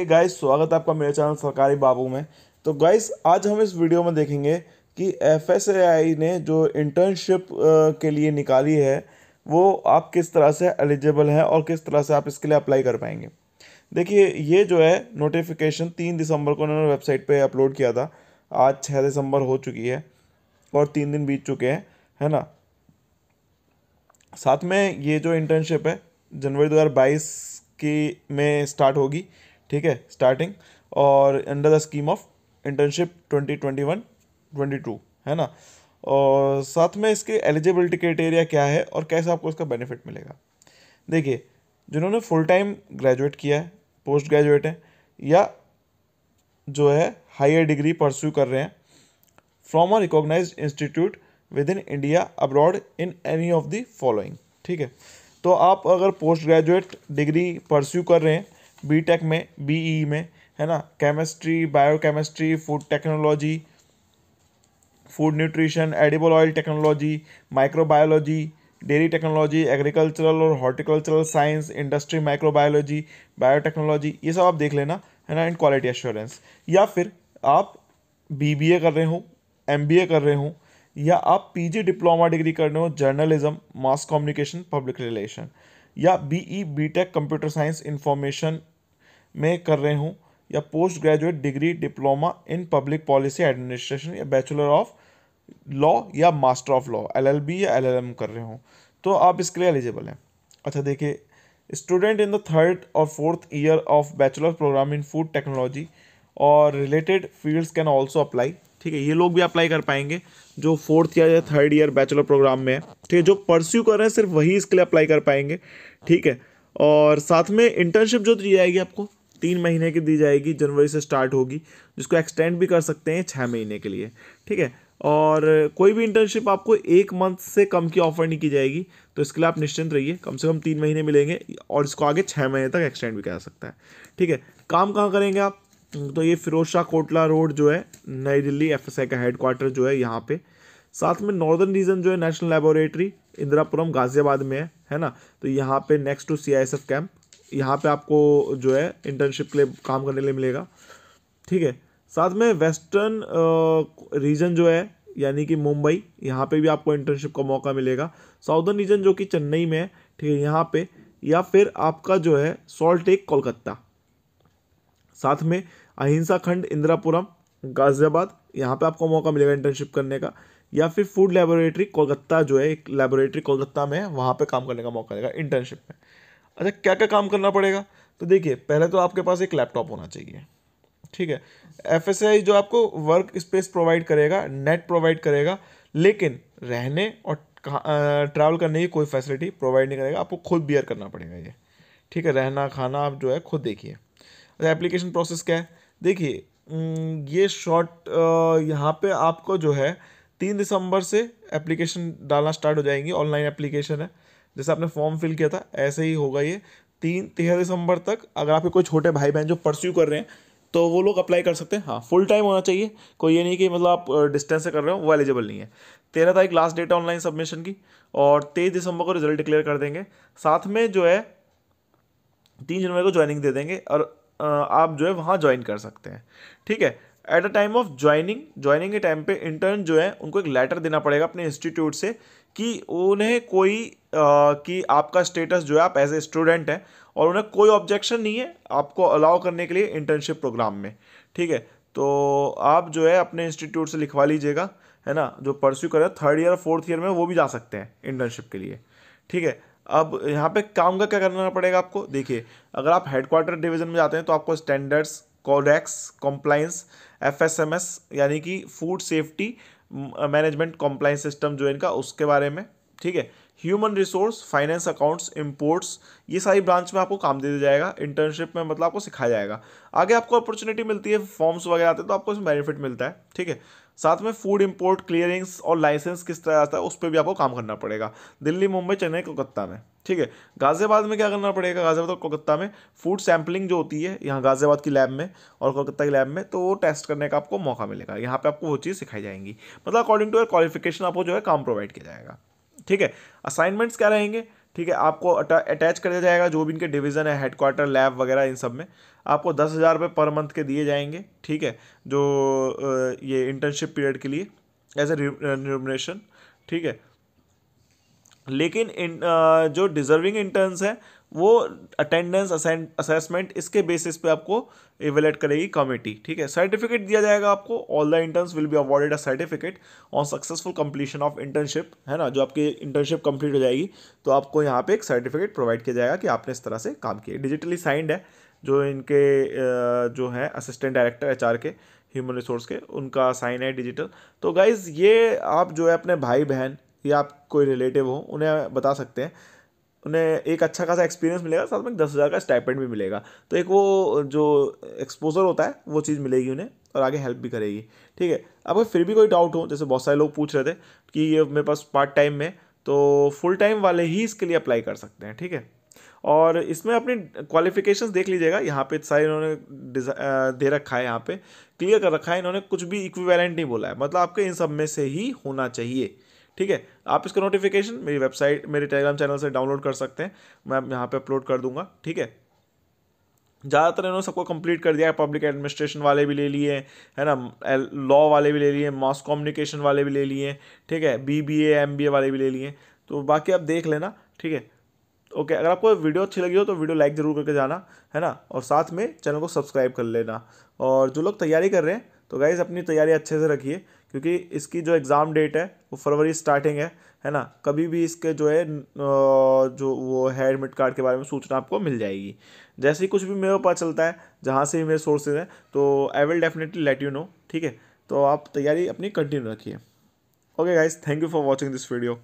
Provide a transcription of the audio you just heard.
hey guys स्वागत है आपका मेरे चैनल सरकारी बाबू में तो गाइस आज हम इस वीडियो में देखेंगे कि एफ ने जो इंटर्नशिप के लिए निकाली है वो आप किस तरह से एलिजिबल हैं और किस तरह से आप इसके लिए अप्लाई कर पाएंगे देखिए ये जो है नोटिफिकेशन तीन दिसंबर को उन्होंने वेबसाइट पे अपलोड किया था आज छः दिसंबर हो चुकी है और तीन दिन बीत चुके हैं है ना साथ में ये जो इंटर्नशिप है जनवरी बाईस की में स्टार्ट होगी ठीक है स्टार्टिंग और under the scheme of internship twenty twenty one twenty two है ना और साथ में इसके एलिजिबिलिटी क्राइटेरिया क्या है और कैसे आपको इसका बेनिफिट मिलेगा देखिए जिन्होंने फुल टाइम ग्रेजुएट किया है पोस्ट ग्रेजुएट है या जो है हायर डिग्री परस्यू कर रहे हैं from a recognize institute within India abroad in any of the following ठीक है तो आप अगर पोस्ट ग्रेजुएट डिग्री परस्यू कर रहे हैं बी टेक में बी ई e में है ना chemistry biochemistry food technology food nutrition edible oil technology microbiology dairy technology agricultural और horticultural science industry microbiology biotechnology ये सब आप देख लेना है ना एंड क्वालिटी एश्योरेंस या फिर आप बी बी ए कर रहे हो एम बी ए कर रहे हो या आप पी जी डिप्लोमा डिग्री कर रहे हो journalism mass communication public relation या B E B tech computer science information में कर रहे हूँ या post graduate degree diploma in public policy administration या बैचलर ऑफ लॉ या मास्टर ऑफ लॉ एलएलबी या एलएलएम कर रहे हूँ तो आप इसके लिए एलिजिबल हैं अच्छा देखिए स्टूडेंट इन द थर्ड और fourth year of bachelor program in food technology और related fields can also apply ठीक है ये लोग भी अप्लाई कर पाएंगे जो फोर्थ ईयर या थर्ड ईयर बैचलर प्रोग्राम में है ठीक है जो परस्यू कर रहे हैं सिर्फ वही इसके लिए अप्लाई कर पाएंगे ठीक है और साथ में इंटर्नशिप जो दी जाएगी आपको तीन महीने की दी जाएगी जनवरी से स्टार्ट होगी जिसको एक्सटेंड भी कर सकते हैं छः महीने के लिए ठीक है और कोई भी इंटर्नशिप आपको एक मंथ से कम की ऑफर नहीं की जाएगी तो इसके लिए आप निश्चिंत रहिए कम से कम तीन महीने मिलेंगे और इसको आगे छः महीने तक एक्सटेंड भी करा सकता है ठीक है काम कहाँ करेंगे आप तो ये फिरोज शाह कोटला रोड जो है नई दिल्ली एफ का हेड क्वार्टर जो है यहाँ पे साथ में नॉर्दर्न रीजन जो है नेशनल लेबोरेटरी इंदिरापुरम गाजियाबाद में है है ना तो यहाँ पे next to C I S F camp यहाँ पे आपको जो है इंटर्नशिप के लिए काम करने के लिए मिलेगा ठीक है साथ में वेस्टर्न रीजन जो है यानी कि मुंबई यहाँ पे भी आपको इंटर्नशिप का मौका मिलेगा साउदर्न रीजन जो कि चेन्नई में है ठीक है यहाँ पे या फिर आपका जो है सॉल्ट एक कोलकाता साथ में अहिंसा खंड इंदिरापुरम गाजियाबाद यहाँ पे आपको मौका मिलेगा इंटर्नशिप करने का या फिर फूड लेबोरेटरी कोलकाता जो है एक लेबोरेटरी कोलकाता में है वहाँ पर काम करने का मौका मिलेगा इंटर्नशिप में अच्छा क्या क्या काम करना पड़ेगा तो देखिए पहले तो आपके पास एक लैपटॉप होना चाहिए ठीक है एफ जो आपको वर्क स्पेस प्रोवाइड करेगा नेट प्रोवाइड करेगा लेकिन रहने और ट्रैवल करने की कोई फैसिलिटी प्रोवाइड नहीं करेगा आपको खुद बियर करना पड़ेगा ये ठीक है रहना खाना आप जो है खुद देखिए अच्छा एप्लीकेशन प्रोसेस क्या है देखिए ये शॉर्ट यहाँ पे आपको जो है तीन दिसंबर से एप्लीकेशन डालना स्टार्ट हो जाएंगी ऑनलाइन एप्लीकेशन है जैसे आपने फॉर्म फिल किया था ऐसे ही होगा ये तीन तेरह दिसंबर तक अगर आपके कोई छोटे भाई बहन जो परस्यू कर रहे हैं तो वो लोग अप्लाई कर सकते हैं हाँ फुल टाइम होना चाहिए कोई ये नहीं कि मतलब आप डिस्टेंस से कर रहे हो वो एलिजिबल नहीं है तेरह तारीख लास्ट डेट ऑनलाइन सबमिशन की और तेईस दिसंबर को रिजल्ट डिक्लेयर कर देंगे साथ में जो है तीन जनवरी को ज्वाइनिंग दे देंगे और आप जो है वहाँ ज्वाइन कर सकते हैं ठीक है at a time of joining joining के टाइम पे इंटर्न जो है उनको एक लेटर देना पड़ेगा अपने इंस्टीट्यूट से कि उन्हें कोई आ, कि आपका स्टेटस जो है आप एज ए स्टूडेंट हैं और उन्हें कोई ऑब्जेक्शन नहीं है आपको अलाउ करने के लिए इंटर्नशिप प्रोग्राम में ठीक है तो आप जो है अपने इंस्टीट्यूट से लिखवा लीजिएगा है ना जो परस्यू करें थर्ड ईयर फोर्थ ईयर में वो भी जा सकते हैं इंटर्नशिप के लिए ठीक है अब यहाँ पे काम का क्या करना पड़ेगा आपको देखिए अगर आप हेडक्वार्टर डिवीजन में जाते हैं तो आपको standards codex compliance F S M S यानी कि food safety management compliance system जो इनका उसके बारे में ठीक है human resource finance accounts imports ये सारी ब्रांच में आपको काम दे दिया जाएगा इंटर्नशिप में मतलब आपको सिखाया जाएगा आगे आपको अपॉर्चुनिटी मिलती है फॉर्म्स वगैरह आते हैं तो आपको इसमें बेनिफिट मिलता है ठीक है साथ में फूड इम्पोर्ट क्लियरिंग्स और लाइसेंस किस तरह आता है उस पर भी आपको काम करना पड़ेगा दिल्ली मुंबई चेन्नई कोलकाता में ठीक है गाजियाबाद में क्या करना पड़ेगा गाजियाबाद और कोलकाता में फूड सैम्पलिंग जो होती है यहाँ गाजियाबाद की लैब में और कोलकाता की लैब में तो वो टेस्ट करने का आपको मौका मिलेगा यहाँ पर आपको वो चीज़ सिखाई जाएंगी मतलब अकॉर्डिंग टू एयर क्वालिफिकेशन आपको जो है काम प्रोवाइड किया जाएगा ठीक है असाइनमेंट्स क्या रहेंगे ठीक है आपको अटैच कर दिया जाएगा जो भी इनके डिवीज़न है हेडक्वार्टर लैब वगैरह इन सब में आपको दस हज़ार रुपये पर मंथ के दिए जाएंगे ठीक है जो ये इंटर्नशिप पीरियड के लिए एज ए रिम्यूनरेशन ठीक है लेकिन इन जो डिजर्विंग इंटर्न्स हैं वो अटेंडेंस असेसमेंट इसके बेसिस पे आपको इवेलेट करेगी कमेटी ठीक है सर्टिफिकेट दिया जाएगा आपको all the interns will be awarded a certificate on successful completion of internship है ना जो आपकी इंटर्नशिप कंप्लीट हो जाएगी तो आपको यहाँ पे एक सर्टिफिकेट प्रोवाइड किया जाएगा कि आपने इस तरह से काम किया डिजिटली साइंड है जो इनके जो है assistant director H K human resource के उनका साइन है डिजिटल तो गाइज़ ये आप जो है अपने भाई बहन या आप कोई रिलेटिव हो उन्हें बता सकते हैं उन्हें एक अच्छा खासा एक्सपीरियंस मिलेगा साथ में दस हज़ार का स्टाइपेंड भी मिलेगा तो एक वो जो एक्सपोजर होता है वो चीज़ मिलेगी उन्हें और आगे हेल्प भी करेगी ठीक है अगर फिर भी कोई डाउट हो जैसे बहुत सारे लोग पूछ रहे थे कि ये मेरे पास पार्ट टाइम में तो फुल टाइम वाले ही इसके लिए अप्लाई कर सकते हैं ठीक है और इसमें अपनी क्वालिफिकेशन देख लीजिएगा यहाँ पे सारे इन्होंने दे रखा है यहाँ पे क्लियर कर रखा है इन्होंने कुछ भी इक्वी नहीं बोला है मतलब आपके इन सब में से ही होना चाहिए ठीक है आप इसका नोटिफिकेशन मेरी वेबसाइट मेरे टेलीग्राम चैनल से डाउनलोड कर सकते हैं मैं यहाँ पर अपलोड कर दूंगा ठीक है ज़्यादातर इन्होंने सबको कंप्लीट कर दिया है पब्लिक एडमिनिस्ट्रेशन वाले भी ले लिए है ना लॉ वाले भी ले लिए मास कम्युनिकेशन वाले भी ले लिए ठीक है B B M B A वाले भी ले लिए तो बाकी आप देख लेना ठीक है ओके अगर आपको वीडियो अच्छी लगी हो तो वीडियो लाइक ज़रूर करके जाना है ना और साथ में चैनल को सब्सक्राइब कर लेना और जो लोग तैयारी कर रहे हैं तो गाइज़ अपनी तैयारी अच्छे से रखिए क्योंकि इसकी जो एग्ज़ाम डेट है वो फरवरी स्टार्टिंग है है ना कभी भी इसके जो है जो वो है एडमिट कार्ड के बारे में सूचना आपको मिल जाएगी जैसे ही कुछ भी मेरे पास चलता है जहाँ से भी मेरे सोर्सेज हैं तो I will definitely let you know ठीक है तो आप तैयारी अपनी कंटिन्यू रखिए okay guys thank you for watching this video